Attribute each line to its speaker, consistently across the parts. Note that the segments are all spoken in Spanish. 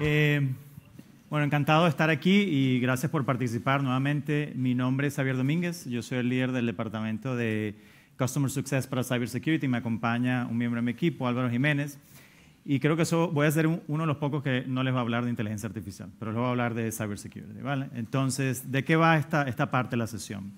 Speaker 1: Eh, bueno, encantado de estar aquí y gracias por participar nuevamente. Mi nombre es Javier Domínguez, yo soy el líder del departamento de Customer Success para Cybersecurity. Me acompaña un miembro de mi equipo, Álvaro Jiménez. Y creo que eso voy a ser uno de los pocos que no les va a hablar de inteligencia artificial, pero les va a hablar de cybersecurity. ¿vale? Entonces, ¿de qué va esta, parte de la sesión?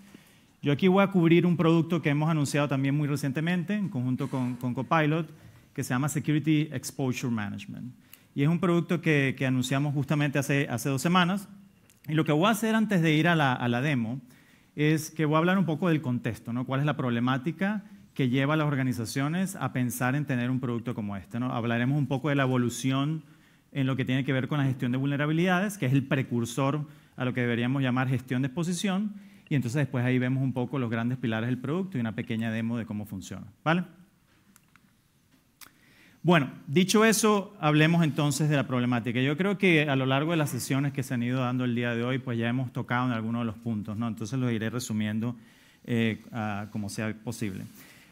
Speaker 1: Yo aquí voy a cubrir un producto que hemos anunciado también muy recientemente, en conjunto con, con Copilot, que se llama Security Exposure Management y es un producto que, anunciamos justamente hace, hace, dos semanas. Y lo que voy a hacer antes de ir a la, a la demo es que voy a hablar un poco del contexto, ¿no? ¿Cuál es la problemática que lleva a las organizaciones a pensar en tener un producto como este? ¿no? Hablaremos un poco de la evolución en lo que tiene que ver con la gestión de vulnerabilidades, que es el precursor a lo que deberíamos llamar gestión de exposición, y entonces después ahí vemos un poco los grandes pilares del producto y una pequeña demo de cómo funciona, ¿vale? Bueno, dicho eso, hablemos entonces de la problemática. Yo creo que a lo largo de las sesiones que se han ido dando el día de hoy, pues ya hemos tocado en algunos de los puntos, ¿no? Entonces los iré resumiendo eh, como sea posible.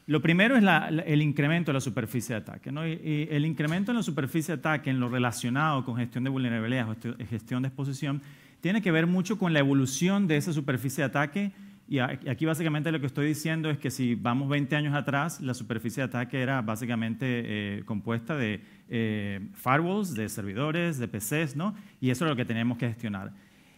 Speaker 1: Lo primero es el incremento de la superficie de ataque. ¿no? y el incremento en la superficie de ataque, en lo relacionado con gestión de vulnerabilidades o gestión de exposición, tiene que ver mucho con la evolución de esa superficie de ataque y aquí básicamente lo que estoy diciendo es que si vamos 20 años atrás, la superficie de ataque era básicamente eh, compuesta de eh, firewalls, de servidores, de PCs, ¿no? Y eso es lo que tenemos que gestionar.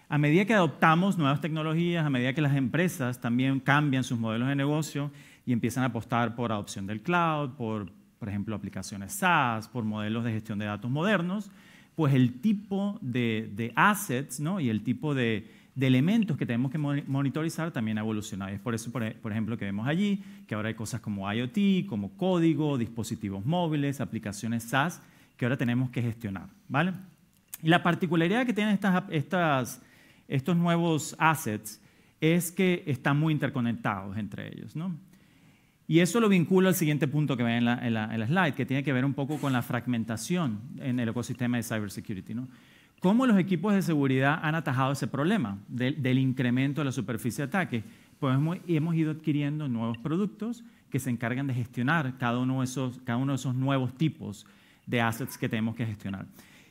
Speaker 1: A medida que adoptamos nuevas tecnologías, a medida que las empresas también cambian sus modelos de negocio y empiezan a apostar por adopción del cloud, por, por ejemplo, aplicaciones SaaS, por modelos de gestión de datos modernos, pues el tipo de, de assets ¿no? y el tipo de, de elementos que tenemos que monitorizar también ha evolucionado. es por eso, e-, por ejemplo, que vemos allí que ahora hay cosas como IoT, como código, dispositivos móviles, aplicaciones SaaS, que ahora tenemos que gestionar. ¿vale? Y la particularidad que tienen estos nuevos assets es que están muy interconectados entre ellos. Y eso lo vincula al siguiente punto que ve en la, en la, slide, que tiene que ver un poco con la fragmentación en el ecosistema de cybersecurity. ¿no? ¿Cómo los equipos de seguridad han atajado ese problema del, incremento de la superficie de ataque? Pues hemos, ido adquiriendo nuevos productos que se encargan de gestionar cada uno de esos, cada uno de esos nuevos tipos de assets que tenemos que gestionar.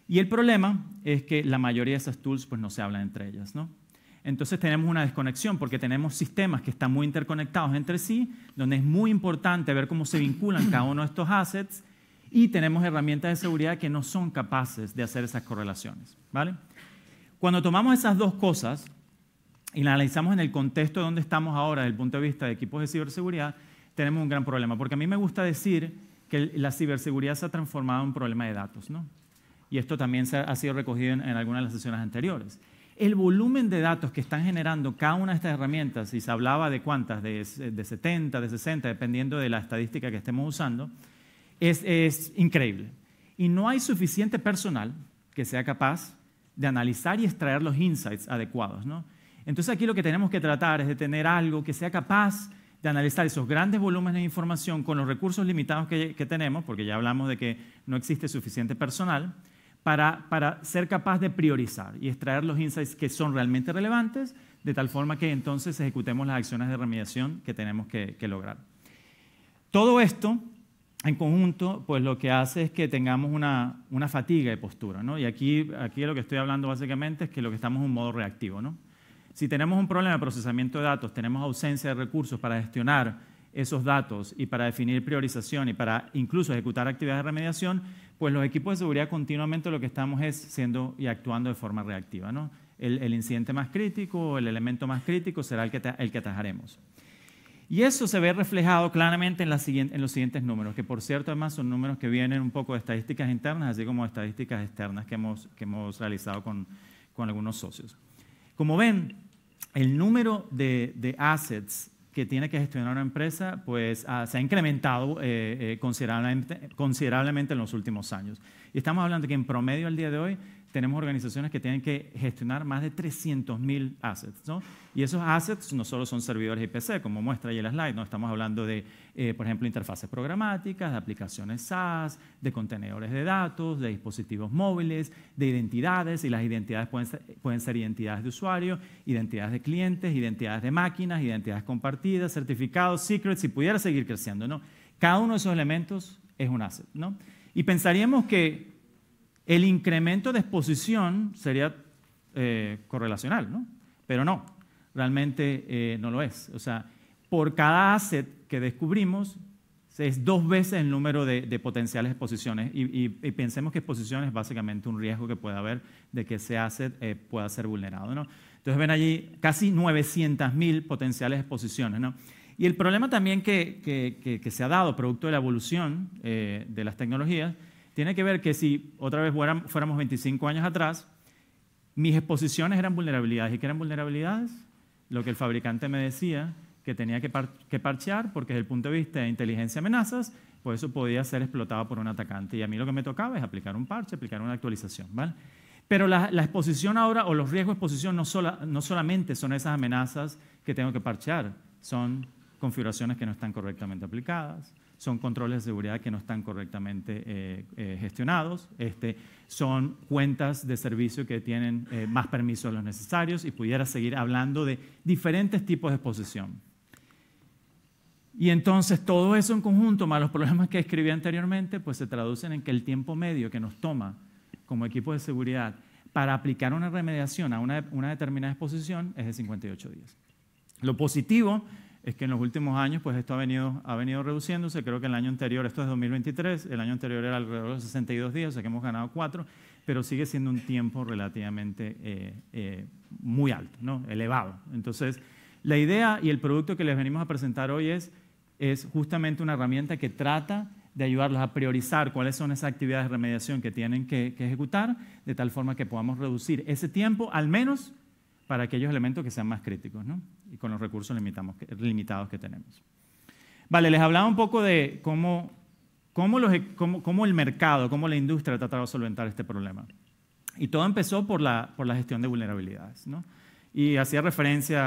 Speaker 1: Y el problema es que la mayoría de esas tools pues, no se hablan entre ellas. ¿no? Entonces tenemos una desconexión porque tenemos sistemas que están muy interconectados entre sí, donde es muy importante ver cómo se vinculan cada uno de estos assets y tenemos herramientas de seguridad que no son capaces de hacer esas correlaciones. ¿vale? Cuando tomamos esas dos cosas y las analizamos en el contexto donde estamos ahora desde el punto de vista de equipos de ciberseguridad, tenemos un gran problema, porque a mí me gusta decir que la ciberseguridad se ha transformado en un problema de datos, ¿no? Y esto también ha sido recogido en, algunas de las sesiones anteriores. El volumen de datos que están generando cada una de estas herramientas, y se hablaba de cuántas, de, de 70, de 60, dependiendo de la estadística que estemos usando, es, increíble. Y no hay suficiente personal que sea capaz de analizar y extraer los insights adecuados. Entonces aquí lo que tenemos que tratar es de tener algo que sea capaz de analizar esos grandes volúmenes de información con los recursos limitados que, tenemos, porque ya hablamos de que no existe suficiente personal, para, ser capaz de priorizar y extraer los insights que son realmente relevantes, de tal forma que entonces ejecutemos las acciones de remediación que tenemos que lograr. Todo esto en conjunto, pues lo que hace es que tengamos una, fatiga de postura. ¿no? Y aquí, aquí lo que estoy hablando básicamente es que lo que estamos en un modo reactivo. ¿no? Si tenemos un problema de procesamiento de datos, tenemos ausencia de recursos para gestionar esos datos y para definir priorización y para incluso ejecutar actividades de remediación, pues los equipos de seguridad continuamente lo que estamos es siendo y actuando de forma reactiva. ¿no? El, incidente más crítico, o el elemento más crítico será el que atajaremos. Y eso se ve reflejado claramente en, los siguientes números, que por cierto además son números que vienen un poco de estadísticas internas, así como de estadísticas externas que hemos, realizado con, algunos socios. Como ven, el número de, assets que tiene que gestionar una empresa pues, ah, se ha incrementado eh, eh, considerablemente, considerablemente en los últimos años. Y estamos hablando que en promedio al día de hoy tenemos organizaciones que tienen que gestionar más de 300.000 assets. ¿no? Y esos assets no solo son servidores IPC, como muestra ahí el slide, ¿no? estamos hablando de, eh, por ejemplo, interfaces programáticas, de aplicaciones SaaS, de contenedores de datos, de dispositivos móviles, de identidades, y las identidades pueden ser, pueden ser identidades de usuario, identidades de clientes, identidades de máquinas, identidades compartidas, certificados, secrets, si pudiera seguir creciendo. ¿no? Cada uno de esos elementos es un asset. ¿no? Y pensaríamos que el incremento de exposición sería eh, correlacional, ¿no? Pero no, realmente eh, no lo es. O sea, por cada asset que descubrimos, es dos veces el número de, potenciales exposiciones. Y, pensemos que exposición es básicamente un riesgo que puede haber de que ese asset eh, pueda ser vulnerado. ¿no? Entonces ven allí casi 900.000 potenciales exposiciones. ¿no? Y el problema también que, se ha dado producto de la evolución de las tecnologías tiene que ver que si otra vez fuéramos 25 años atrás, mis exposiciones eran vulnerabilidades. ¿Y qué eran vulnerabilidades? Lo que el fabricante me decía que tenía que, parchear porque desde el punto de vista de inteligencia amenazas, pues eso podía ser explotado por un atacante. Y a mí lo que me tocaba es aplicar un parche, aplicar una actualización. Pero la, exposición ahora o los riesgos de exposición no solamente son esas amenazas que tengo que parchear, son configuraciones que no están correctamente aplicadas, son controles de seguridad que no están correctamente eh, eh, gestionados, este, son cuentas de servicio que tienen eh, más permisos de los necesarios y pudiera seguir hablando de diferentes tipos de exposición. Y entonces todo eso en conjunto, más los problemas que escribí anteriormente, pues se traducen en que el tiempo medio que nos toma como equipo de seguridad para aplicar una remediación a una, una determinada exposición es de 58 días. Lo positivo es que en los últimos años pues esto ha venido, ha venido reduciéndose, creo que el año anterior, esto es 2023, el año anterior era alrededor de 62 días, o sea que hemos ganado cuatro, pero sigue siendo un tiempo relativamente eh, eh, muy alto, ¿no? elevado. Entonces, la idea y el producto que les venimos a presentar hoy es, es justamente una herramienta que trata de ayudarlos a priorizar cuáles son esas actividades de remediación que tienen que ejecutar, de tal forma que podamos reducir ese tiempo al menos para aquellos elementos que sean más críticos, Y con los recursos limitados que tenemos. Vale, les hablaba un poco de e, cómo, cómo, el mercado, cómo la industria ha tratado de solventar este problema. Y todo empezó por la, gestión de vulnerabilidades, Y hacía referencia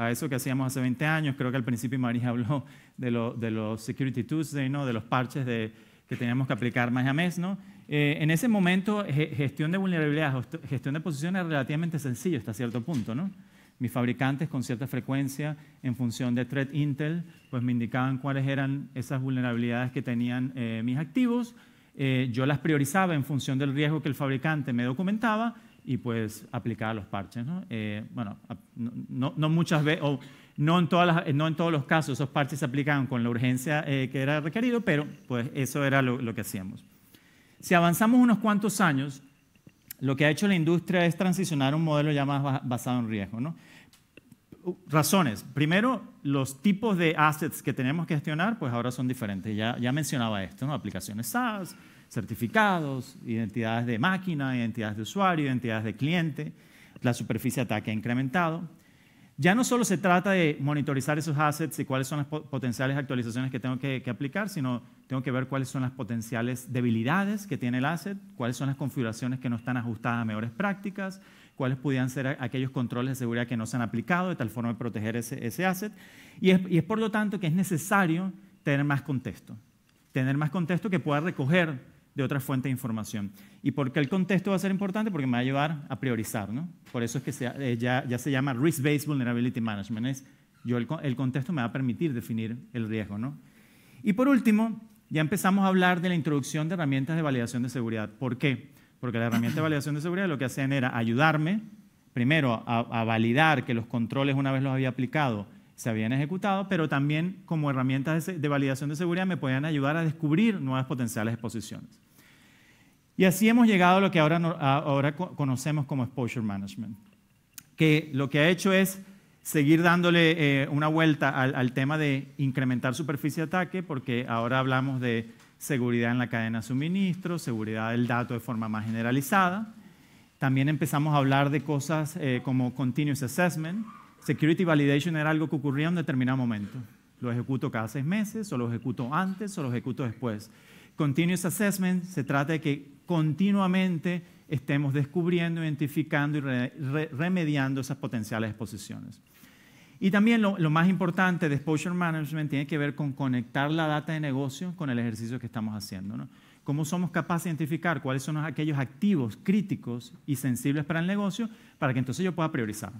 Speaker 1: a, eso que hacíamos hace 20 años. Creo que al principio María habló de, los Security Tuesday, de los parches que teníamos que aplicar más a mes. ¿no? Eh, en ese momento, gestión de vulnerabilidades, gestión de posiciones es relativamente sencillo hasta cierto punto, Mis fabricantes con cierta frecuencia, en función de Threat Intel, pues me indicaban cuáles eran esas vulnerabilidades que tenían eh, mis activos. Eh, yo las priorizaba en función del riesgo que el fabricante me documentaba y pues aplicaba los parches. ¿no? bueno, no, muchas veces, no en, todos los casos esos parches se aplicaban con la urgencia que era requerido, pero pues eso era lo que hacíamos. Si avanzamos unos cuantos años, lo que ha hecho la industria es transicionar a un modelo ya más basado en riesgo. Razones. Primero, los tipos de assets que tenemos que gestionar, pues ahora son diferentes. Ya, mencionaba esto, ¿no? aplicaciones SaaS, certificados, identidades de máquina, identidades de usuario, identidades de cliente. La superficie de ataque ha incrementado. Ya no solo se trata de monitorizar esos assets y cuáles son las potenciales actualizaciones que tengo que, aplicar, sino tengo que ver cuáles son las potenciales debilidades que tiene el asset, cuáles son las configuraciones que no están ajustadas a mejores prácticas, cuáles pudieran ser aquellos controles de seguridad que no se han aplicado, de tal forma de proteger ese, asset. y es por lo tanto que es necesario tener más contexto. Tener más contexto que pueda recoger de otra fuente de información. ¿Y por qué el contexto va a ser importante? Porque me va a ayudar a priorizar, ¿no? Por eso es que eh, ya, se llama Risk-Based Vulnerability Management. Es, yo el, contexto me va a permitir definir el riesgo, ¿no? Y por último, ya empezamos a hablar de la introducción de herramientas de validación de seguridad. ¿Por qué? Porque la herramienta de validación de seguridad lo que hacían era ayudarme, primero, a, validar que los controles, una vez los había aplicado, se habían ejecutado, pero también como herramientas de, de validación de seguridad me podían ayudar a descubrir nuevas potenciales exposiciones. Y así hemos llegado a lo que ahora, ahora conocemos como exposure management, que lo que ha hecho es seguir dándole eh, una vuelta al, tema de incrementar superficie de ataque, porque ahora hablamos de seguridad en la cadena de suministro, seguridad del dato de forma más generalizada. También empezamos a hablar de cosas eh, como continuous assessment. Security validation era algo que ocurría en determinado momento. Lo ejecuto cada seis meses, o lo ejecuto antes, o lo ejecuto después. Continuous assessment se trata de que continuamente estemos descubriendo, identificando y remediando esas potenciales exposiciones. Y también lo, más importante de Exposure Management tiene que ver con conectar la data de negocio con el ejercicio que estamos haciendo. ¿no? ¿Cómo somos capaces de identificar cuáles son aquellos activos críticos y sensibles para el negocio para que entonces yo pueda priorizar?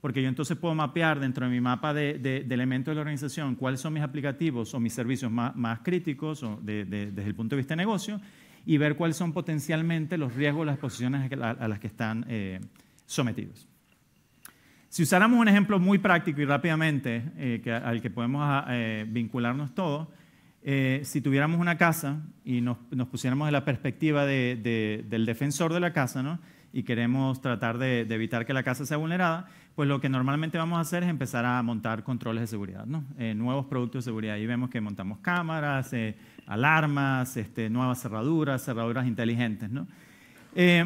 Speaker 1: Porque yo entonces puedo mapear dentro de mi mapa de, elementos de la organización cuáles son mis aplicativos o mis servicios más, críticos desde el punto de vista de negocio y ver cuáles son potencialmente los riesgos, las exposiciones a las que están eh, sometidos. Si usáramos un ejemplo muy práctico y rápidamente, eh, al que podemos ah, eh, vincularnos todos, si tuviéramos una casa y nos, nos pusiéramos en la perspectiva de, del defensor de la casa, ¿no? y queremos tratar de, evitar que la casa sea vulnerada, pues lo que normalmente vamos a hacer es empezar a montar controles de seguridad, nuevos productos de seguridad. Ahí vemos que montamos cámaras, alarmas, este, nuevas cerraduras, cerraduras inteligentes. Eh,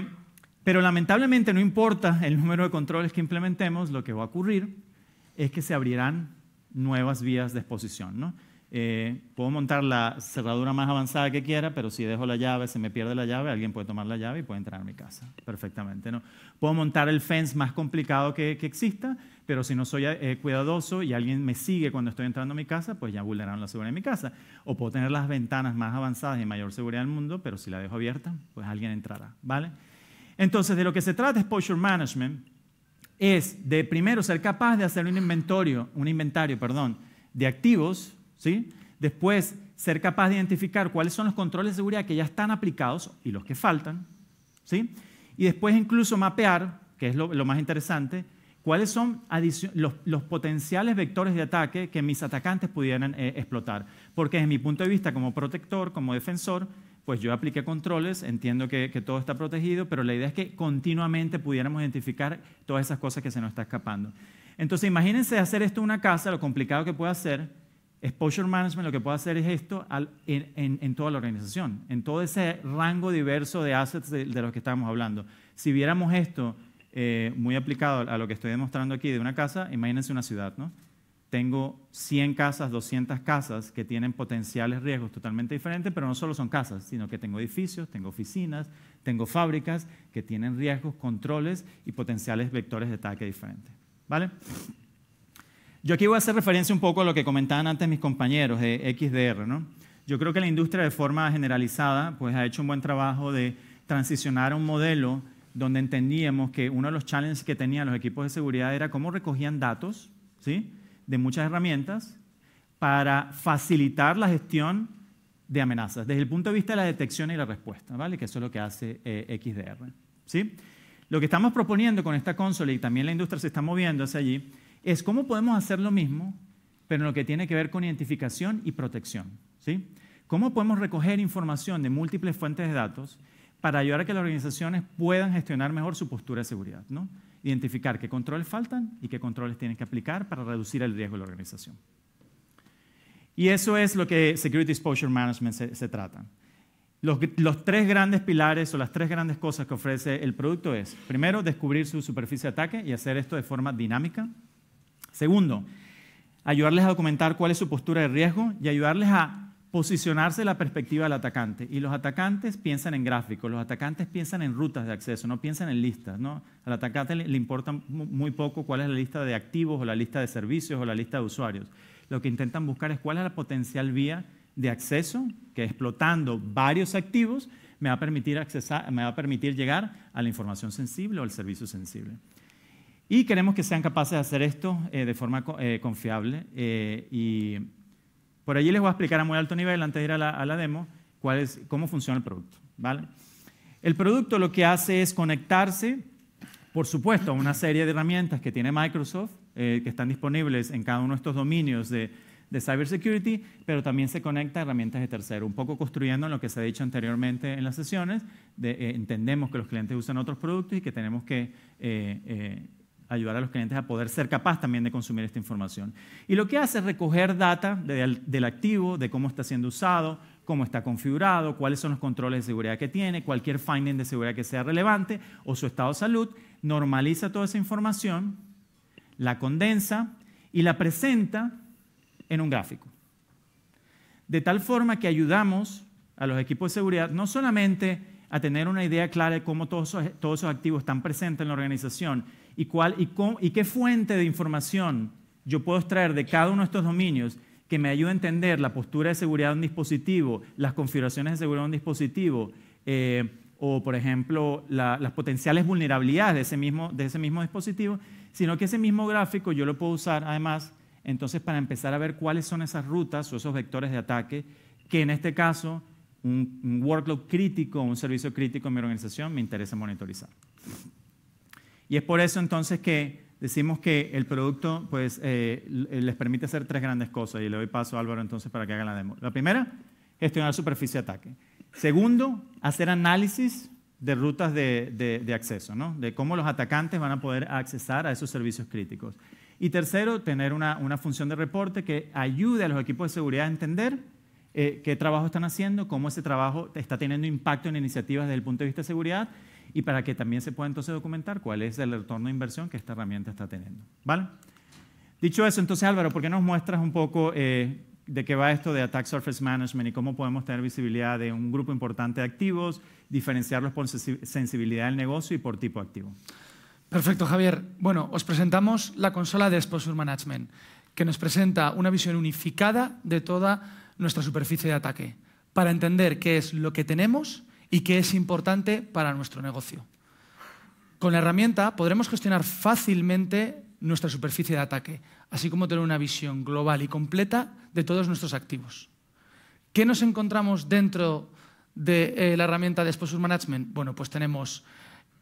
Speaker 1: pero lamentablemente no importa el número de controles que implementemos, lo que va a ocurrir es que se abrirán nuevas vías de exposición. Eh, puedo montar la cerradura más avanzada que quiera, pero si dejo la llave, se me pierde la llave, alguien puede tomar la llave y puede entrar a mi casa perfectamente. ¿no? Puedo montar el fence más complicado que exista, pero si no soy eh, cuidadoso y alguien me sigue cuando estoy entrando a mi casa, pues ya vulneraron la seguridad de mi casa. O puedo tener las ventanas más avanzadas y mayor seguridad del mundo, pero si la dejo abierta, pues alguien entrará, ¿vale? Entonces, de lo que se trata es management es de primero ser capaz de hacer un inventario, un inventario, perdón, de activos, ¿sí? Después ser capaz de identificar cuáles son los controles de seguridad que ya están aplicados y los que faltan, ¿sí? Y después incluso mapear, que es lo más interesante, ¿Cuáles son los, potenciales vectores de ataque que mis atacantes pudieran eh, explotar? Porque desde mi punto de vista como protector, como defensor, pues yo apliqué controles, entiendo que, todo está protegido, pero la idea es que continuamente pudiéramos identificar todas esas cosas que se nos está escapando. Entonces imagínense hacer esto en una casa, lo complicado que puede hacer. Exposure Management lo que puede hacer es esto en, toda la organización, en todo ese rango diverso de assets de, de los que estábamos hablando. Si viéramos esto eh, muy aplicado a lo que estoy demostrando aquí de una casa, imagínense una ciudad, ¿no? Tengo 100 casas, 200 casas que tienen potenciales riesgos totalmente diferentes, pero no solo son casas, sino que tengo edificios, tengo oficinas, tengo fábricas que tienen riesgos, controles y potenciales vectores de ataque diferentes. ¿Vale? Yo aquí voy a hacer referencia un poco a lo que comentaban antes mis compañeros de XDR, ¿no? Yo creo que la industria de forma generalizada pues, ha hecho un buen trabajo de transicionar a un modelo donde entendíamos que uno de los challenges que tenían los equipos de seguridad era cómo recogían datos ¿sí? de muchas herramientas para facilitar la gestión de amenazas, desde el punto de vista de la detección y la respuesta, ¿vale? que eso es lo que hace eh, XDR. ¿sí? Lo que estamos proponiendo con esta consola, y también la industria se está moviendo hacia allí, es cómo podemos hacer lo mismo, pero en lo que tiene que ver con identificación y protección. ¿sí? ¿Cómo podemos recoger información de múltiples fuentes de datos para ayudar a que las organizaciones puedan gestionar mejor su postura de seguridad. ¿no? Identificar qué controles faltan y qué controles tienen que aplicar para reducir el riesgo de la organización. Y eso es lo que Security Exposure Management se, trata. Los, los, tres grandes pilares o las tres grandes cosas que ofrece el producto es, primero, descubrir su superficie de ataque y hacer esto de forma dinámica. Segundo, ayudarles a documentar cuál es su postura de riesgo y ayudarles a posicionarse la perspectiva del atacante. Y los atacantes piensan en gráficos, los atacantes piensan en rutas de acceso, no piensan en listas. ¿no? Al atacante le importa muy poco cuál es la lista de activos o la lista de servicios o la lista de usuarios. Lo que intentan buscar es cuál es la potencial vía de acceso que explotando varios activos me va a permitir, accesar, me va a permitir llegar a la información sensible o al servicio sensible. Y queremos que sean capaces de hacer esto eh, de forma eh, confiable eh, y por allí les voy a explicar a muy alto nivel, antes de ir a la, demo, cómo funciona el producto. ¿vale? El producto lo que hace es conectarse, por supuesto, a una serie de herramientas que tiene Microsoft, eh, que están disponibles en cada uno de estos dominios de, de cybersecurity, pero también se conecta a herramientas de tercero, un poco construyendo lo que se ha dicho anteriormente en las sesiones, eh, entendemos que los clientes usan otros productos y que tenemos que eh, ayudar a los clientes a poder ser capaz también de consumir esta información. Y lo que hace es recoger data del, activo, de cómo está siendo usado, cómo está configurado, cuáles son los controles de seguridad que tiene, cualquier finding de seguridad que sea relevante o su estado de salud, normaliza toda esa información, la condensa y la presenta en un gráfico. De tal forma que ayudamos a los equipos de seguridad no solamente a tener una idea clara de cómo todos esos activos están presentes en la organización, y, cuál, y, y qué fuente de información yo puedo extraer de cada uno de estos dominios que me ayude a entender la postura de seguridad de un dispositivo, las configuraciones de seguridad de un dispositivo, eh, o por ejemplo las potenciales vulnerabilidades de ese, mismo, de ese mismo dispositivo, sino que ese mismo gráfico yo lo puedo usar además entonces para empezar a ver cuáles son esas rutas o esos vectores de ataque que en este caso un, workload crítico un servicio crítico en mi organización me interesa monitorizar. Y es por eso entonces que decimos que el producto pues, eh, les permite hacer tres grandes cosas. Y le doy paso a Álvaro entonces para que haga la demo. La primera, gestionar superficie de ataque. Segundo, hacer análisis de rutas de, acceso, de cómo los atacantes van a poder accesar a esos servicios críticos. Y tercero, tener una, función de reporte que ayude a los equipos de seguridad a entender eh, qué trabajo están haciendo, cómo ese trabajo está teniendo impacto en iniciativas desde el punto de vista de seguridad y para que también se pueda entonces documentar cuál es el retorno de inversión que esta herramienta está teniendo. ¿Vale? Dicho eso, entonces Álvaro, ¿por qué nos muestras un poco eh, de qué va esto de Attack Surface Management y cómo podemos tener visibilidad de un grupo importante de activos, diferenciarlos por sensibilidad del negocio y por tipo activo?
Speaker 2: Perfecto, Javier. Bueno, os presentamos la consola de Exposure Management, que nos presenta una visión unificada de toda nuestra superficie de ataque, para entender qué es lo que tenemos y que es importante para nuestro negocio. Con la herramienta podremos gestionar fácilmente nuestra superficie de ataque, así como tener una visión global y completa de todos nuestros activos. ¿Qué nos encontramos dentro de eh, la herramienta de Exposure Management? Bueno, pues tenemos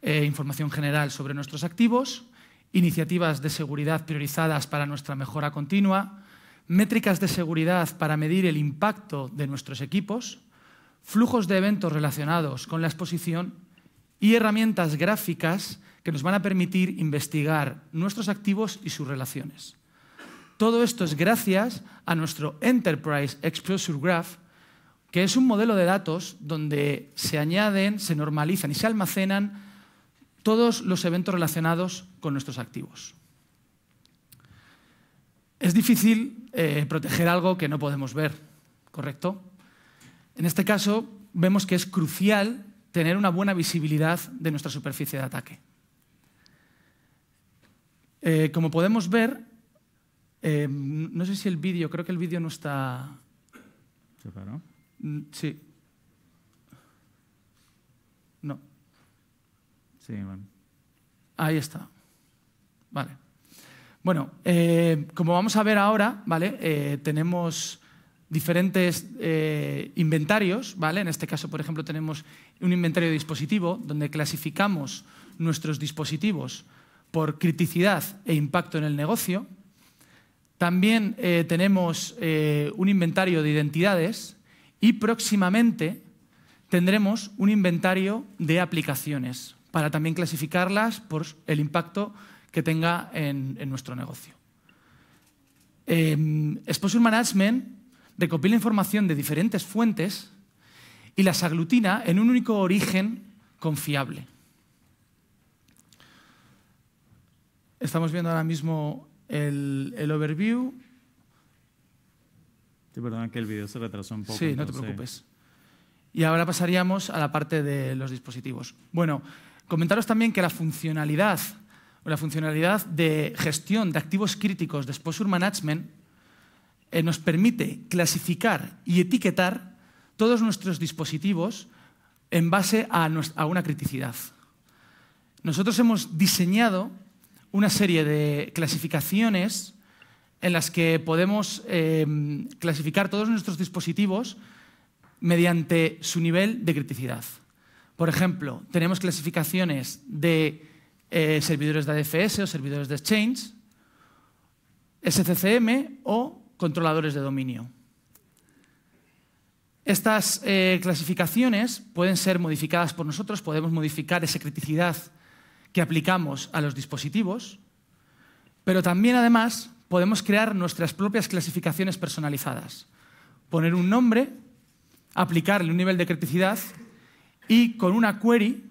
Speaker 2: eh, información general sobre nuestros activos, iniciativas de seguridad priorizadas para nuestra mejora continua, métricas de seguridad para medir el impacto de nuestros equipos, flujos de eventos relacionados con la exposición y herramientas gráficas que nos van a permitir investigar nuestros activos y sus relaciones. Todo esto es gracias a nuestro Enterprise Exposure Graph, que es un modelo de datos donde se añaden, se normalizan y se almacenan todos los eventos relacionados con nuestros activos. Es difícil eh, proteger algo que no podemos ver, ¿correcto? En este caso, vemos que es crucial tener una buena visibilidad de nuestra superficie de ataque. Eh, como podemos ver, eh, no sé si el vídeo, creo que el vídeo no está... ¿Se paró? Mm, sí. No. Sí, bueno. Ahí está. Vale. Bueno, eh, como vamos a ver ahora, ¿vale? tenemos diferentes eh, inventarios, ¿vale? En este caso, por ejemplo, tenemos un inventario de dispositivo donde clasificamos nuestros dispositivos por criticidad e impacto en el negocio. También eh, tenemos eh, un inventario de identidades y próximamente tendremos un inventario de aplicaciones para también clasificarlas por el impacto que tenga en, en nuestro negocio. Em, Exposure Management recopila información de diferentes fuentes y las aglutina en un único origen confiable. Estamos viendo ahora mismo el, overview.
Speaker 1: Te perdona que el video se retrasó un poco. Sí, no te preocupes.
Speaker 2: Y ahora pasaríamos a la parte de los dispositivos. Bueno, comentaros también que la funcionalidad, la funcionalidad de gestión de activos críticos de Exposure Management eh, nos permite clasificar y etiquetar todos nuestros dispositivos en base a, una criticidad. Nosotros hemos diseñado una serie de clasificaciones en las que podemos em, clasificar todos nuestros dispositivos mediante su nivel de criticidad. Por ejemplo, tenemos clasificaciones de eh, servidores de ADFS o servidores de Exchange, SCCM o controladores de dominio. Estas eh, clasificaciones pueden ser modificadas por nosotros, podemos modificar esa criticidad que aplicamos a los dispositivos, pero también además podemos crear nuestras propias clasificaciones personalizadas, poner un nombre, aplicarle un nivel de criticidad y con una query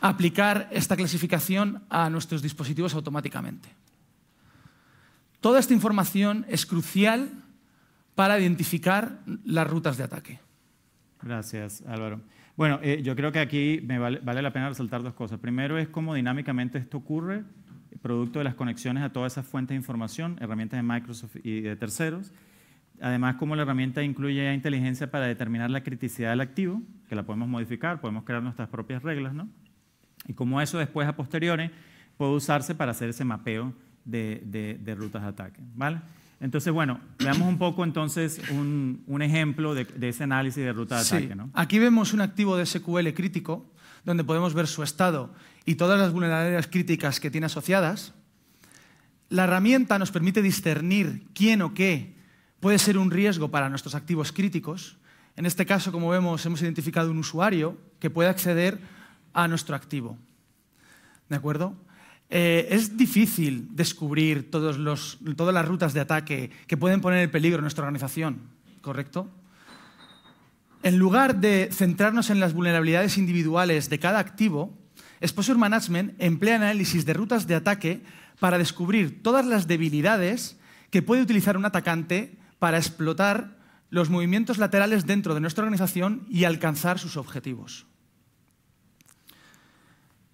Speaker 2: aplicar esta clasificación a nuestros dispositivos automáticamente. Toda esta información es crucial para identificar las rutas de ataque.
Speaker 1: Gracias, Álvaro. Bueno, eh, yo creo que aquí me vale, vale, la pena resaltar dos cosas. Primero es cómo dinámicamente esto ocurre, producto de las conexiones a todas esas fuentes de información, herramientas de Microsoft y de terceros. Además, cómo la herramienta incluye inteligencia para determinar la criticidad del activo, que la podemos modificar, podemos crear nuestras propias reglas, ¿no? Y cómo eso después, a posteriores puede usarse para hacer ese mapeo de, de, rutas de ataque. ¿vale? Entonces, bueno, veamos un poco entonces un, ejemplo de, ese análisis de rutas de ataque. ¿no?
Speaker 2: Aquí vemos un activo de SQL crítico, donde podemos ver su estado y todas las vulnerabilidades críticas que tiene asociadas. La herramienta nos permite discernir quién o qué puede ser un riesgo para nuestros activos críticos. En este caso, como vemos, hemos identificado un usuario que puede acceder a nuestro activo. ¿De acuerdo? Eh, es difícil descubrir todas las rutas de ataque que pueden poner en peligro nuestra organización, ¿correcto? En lugar de centrarnos en las vulnerabilidades individuales de cada activo, Exposure Management emplea análisis de rutas de ataque para descubrir todas las debilidades que puede utilizar un atacante para explotar los movimientos laterales dentro de nuestra organización y alcanzar sus objetivos.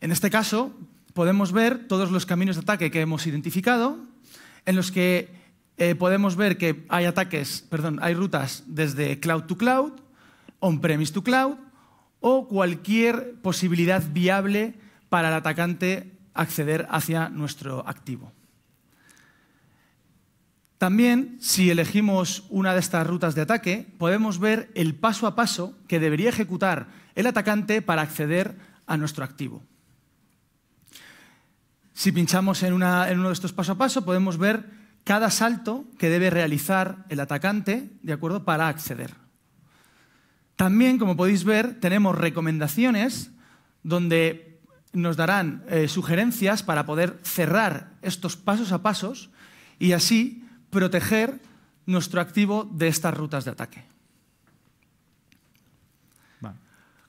Speaker 2: En este caso, podemos ver todos los caminos de ataque que hemos identificado, en los que eh, podemos ver que hay ataques, perdón, hay rutas desde cloud to cloud, on-premise to cloud, o cualquier posibilidad viable para el atacante acceder hacia nuestro activo. También, si elegimos una de estas rutas de ataque, podemos ver el paso a paso que debería ejecutar el atacante para acceder a nuestro activo. Si pinchamos en, uno de estos paso a paso, podemos ver cada salto que debe realizar el atacante, ¿de acuerdo?, para acceder. También, como podéis ver, tenemos recomendaciones donde nos darán eh, sugerencias para poder cerrar estos pasos a pasos y así proteger nuestro activo de estas rutas de ataque.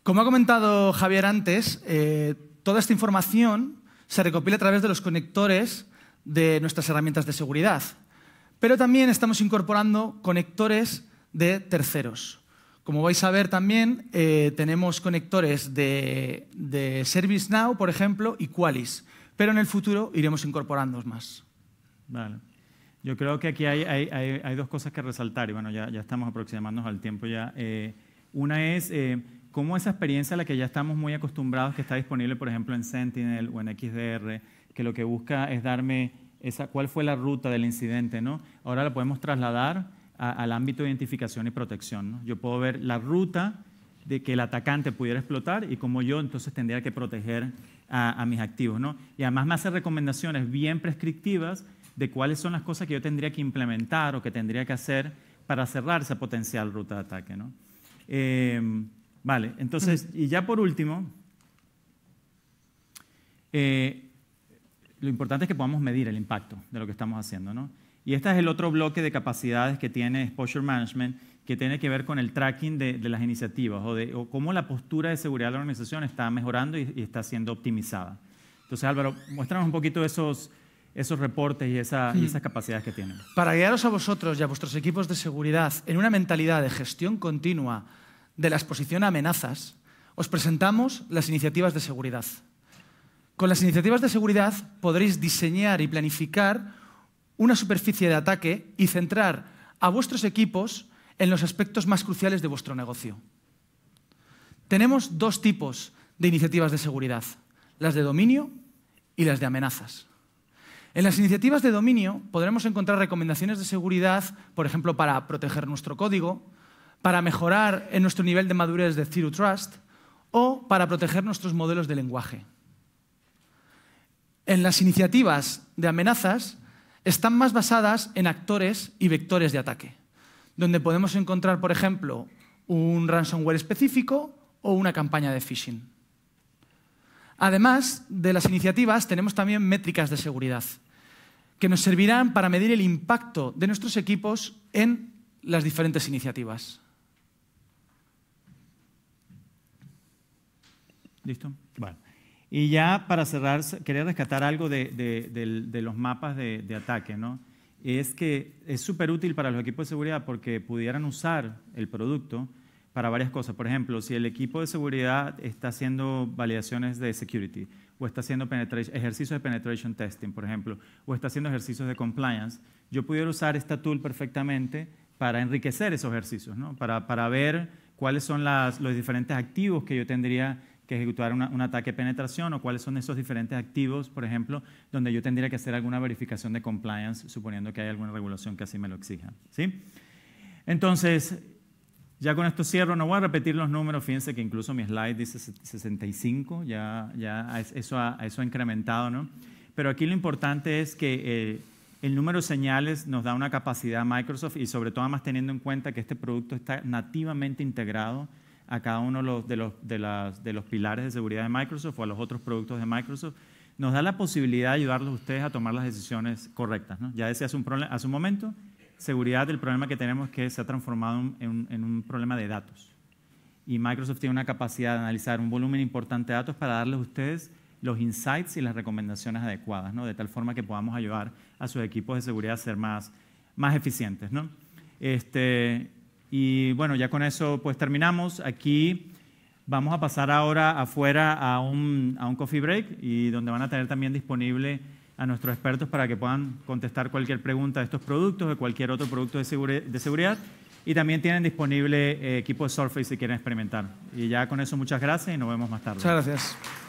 Speaker 2: Como ha comentado Javier antes, eh, toda esta información se recopila a través de los conectores de nuestras herramientas de seguridad. Pero también estamos incorporando conectores de terceros. Como vais a ver también, eh, tenemos conectores de, de, ServiceNow, por ejemplo, y Qualys. Pero en el futuro iremos incorporando más.
Speaker 1: Vale. Yo creo que aquí hay, hay, hay, dos cosas que resaltar. Y bueno, ya, ya, estamos aproximándonos al tiempo ya. Eh, una es... Eh, cómo esa experiencia a la que ya estamos muy acostumbrados, que está disponible, por ejemplo, en Sentinel o en XDR, que lo que busca es darme esa, cuál fue la ruta del incidente, ¿no? Ahora la podemos trasladar al ámbito de identificación y protección. Yo puedo ver la ruta de que el atacante pudiera explotar y cómo yo entonces tendría que proteger a, mis activos, ¿no? Y además me hace recomendaciones bien prescriptivas de cuáles son las cosas que yo tendría que implementar o que tendría que hacer para cerrar esa potencial ruta de ataque, ¿no? Eh, Vale, entonces, y ya por último, eh, lo importante es que podamos medir el impacto de lo que estamos haciendo, ¿no? Y este es el otro bloque de capacidades que tiene Exposure Management, que tiene que ver con el tracking de, las iniciativas o, cómo la postura de seguridad de la organización está mejorando y, está siendo optimizada. Entonces, Álvaro, muéstranos un poquito esos, reportes y, y, esas capacidades que tienen.
Speaker 2: Para guiaros a vosotros y a vuestros equipos de seguridad en una mentalidad de gestión continua de la exposición a amenazas, os presentamos las iniciativas de seguridad. Con las iniciativas de seguridad podréis diseñar y planificar una superficie de ataque y centrar a vuestros equipos en los aspectos más cruciales de vuestro negocio. Tenemos dos tipos de iniciativas de seguridad, las de dominio y las de amenazas. En las iniciativas de dominio podremos encontrar recomendaciones de seguridad, por ejemplo, para proteger nuestro código, para mejorar en nuestro nivel de madurez de Zero Trust o para proteger nuestros modelos de lenguaje. En las iniciativas de amenazas están más basadas en actores y vectores de ataque, donde podemos encontrar, por ejemplo, un ransomware específico o una campaña de phishing. Además de las iniciativas, tenemos también métricas de seguridad, que nos servirán para medir el impacto de nuestros equipos en las diferentes iniciativas.
Speaker 1: ¿Listo? Bueno. Y ya para cerrar, quería rescatar algo de, de, los mapas de, ataque, ¿no? Es que es súper útil para los equipos de seguridad porque pudieran usar el producto para varias cosas. Por ejemplo, si el equipo de seguridad está haciendo validaciones de security o está haciendo ejercicios de penetration testing, por ejemplo, o está haciendo ejercicios de compliance, yo pudiera usar esta tool perfectamente para enriquecer esos ejercicios, ¿no? para, para ver cuáles son los diferentes activos que yo tendría que ejecutar un ataque de penetración o cuáles son esos diferentes activos, por ejemplo, donde yo tendría que hacer alguna verificación de compliance, suponiendo que hay alguna regulación que así me lo exija. ¿sí? Entonces, ya con esto cierro, no voy a repetir los números, fíjense que incluso mi slide dice 65, ya, ya eso, ha, incrementado, ¿no? Pero aquí lo importante es que eh, el número de señales nos da una capacidad a Microsoft y sobre todo más teniendo en cuenta que este producto está nativamente integrado a cada uno de los, de, las, de los pilares de seguridad de Microsoft o a los otros productos de Microsoft, nos da la posibilidad de ayudarlos a ustedes a tomar las decisiones correctas. Ya decía hace un, momento, seguridad, del problema que tenemos que se ha transformado en un, problema de datos. Y Microsoft tiene una capacidad de analizar un volumen importante de datos para darles a ustedes los insights y las recomendaciones adecuadas, ¿no? de tal forma que podamos ayudar a sus equipos de seguridad a ser más, más eficientes. ¿no? Este, y bueno, ya con eso pues terminamos. Aquí vamos a pasar ahora afuera a un, a un coffee break y donde van a tener también disponible a nuestros expertos para que puedan contestar cualquier pregunta de estos productos, de cualquier otro producto de, de seguridad. Y también tienen disponible eh, equipo de Surface si quieren experimentar. Y ya con eso muchas gracias y nos vemos más tarde. Muchas gracias.